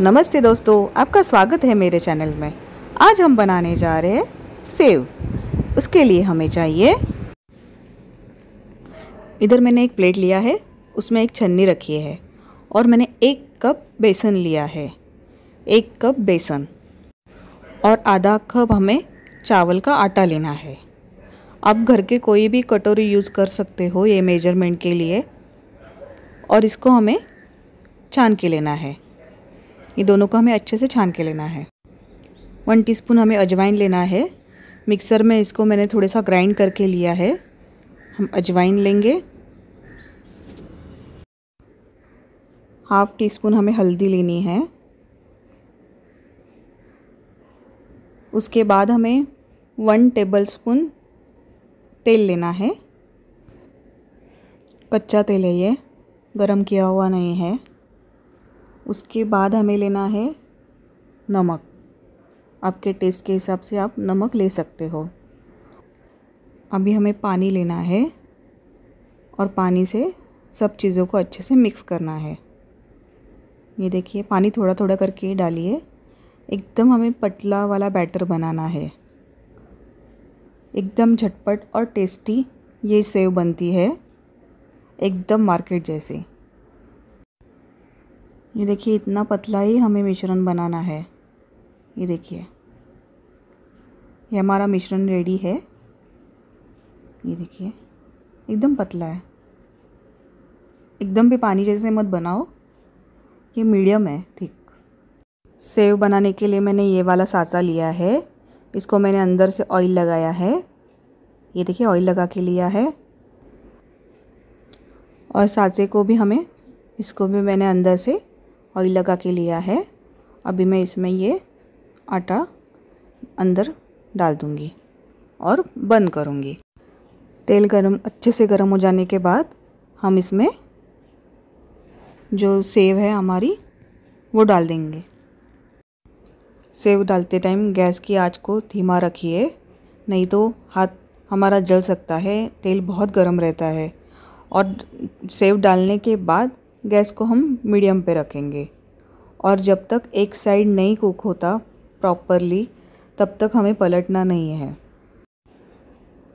नमस्ते दोस्तों आपका स्वागत है मेरे चैनल में आज हम बनाने जा रहे हैं सेव उसके लिए हमें चाहिए इधर मैंने एक प्लेट लिया है उसमें एक छन्नी रखी है और मैंने एक कप बेसन लिया है एक कप बेसन और आधा कप हमें चावल का आटा लेना है आप घर के कोई भी कटोरी यूज़ कर सकते हो ये मेजरमेंट के लिए और इसको हमें छान के लेना है ये दोनों को हमें अच्छे से छान के लेना है वन टीस्पून हमें अजवाइन लेना है मिक्सर में इसको मैंने थोड़ा सा ग्राइंड करके लिया है हम अजवाइन लेंगे हाफ टी स्पून हमें हल्दी लेनी है उसके बाद हमें वन टेबल स्पून तेल लेना है कच्चा तेल है ये गरम किया हुआ नहीं है उसके बाद हमें लेना है नमक आपके टेस्ट के हिसाब से आप नमक ले सकते हो अभी हमें पानी लेना है और पानी से सब चीज़ों को अच्छे से मिक्स करना है ये देखिए पानी थोड़ा थोड़ा करके डालिए एकदम हमें पतला वाला बैटर बनाना है एकदम झटपट और टेस्टी ये सेव बनती है एकदम मार्केट जैसे ये देखिए इतना पतला ही हमें मिश्रण बनाना है ये देखिए ये हमारा मिश्रण रेडी है ये देखिए एकदम पतला है एकदम भी पानी जैसे मत बनाओ ये मीडियम है ठीक सेव बनाने के लिए मैंने ये वाला सासा लिया है इसको मैंने अंदर से ऑयल लगाया है ये देखिए ऑयल लगा के लिया है और साँचे को भी हमें इसको भी मैंने अंदर से ऑयल लगा के लिया है अभी मैं इसमें ये आटा अंदर डाल दूँगी और बंद करूँगी तेल गरम अच्छे से गरम हो जाने के बाद हम इसमें जो सेव है हमारी वो डाल देंगे सेव डालते टाइम गैस की आंच को धीमा रखिए नहीं तो हाथ हमारा जल सकता है तेल बहुत गर्म रहता है और सेव डालने के बाद गैस को हम मीडियम पे रखेंगे और जब तक एक साइड नहीं कुक होता प्रॉपरली तब तक हमें पलटना नहीं है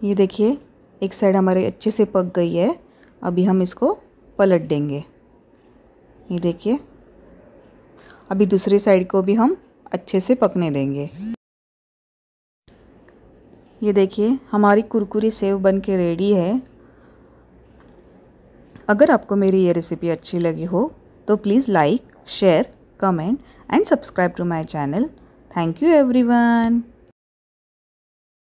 ये देखिए एक साइड हमारे अच्छे से पक गई है अभी हम इसको पलट देंगे ये देखिए अभी दूसरी साइड को भी हम अच्छे से पकने देंगे ये देखिए हमारी कुरकुरी सेव बन के रेडी है अगर आपको मेरी ये रेसिपी अच्छी लगी हो तो please like share comment and subscribe to my channel thank you every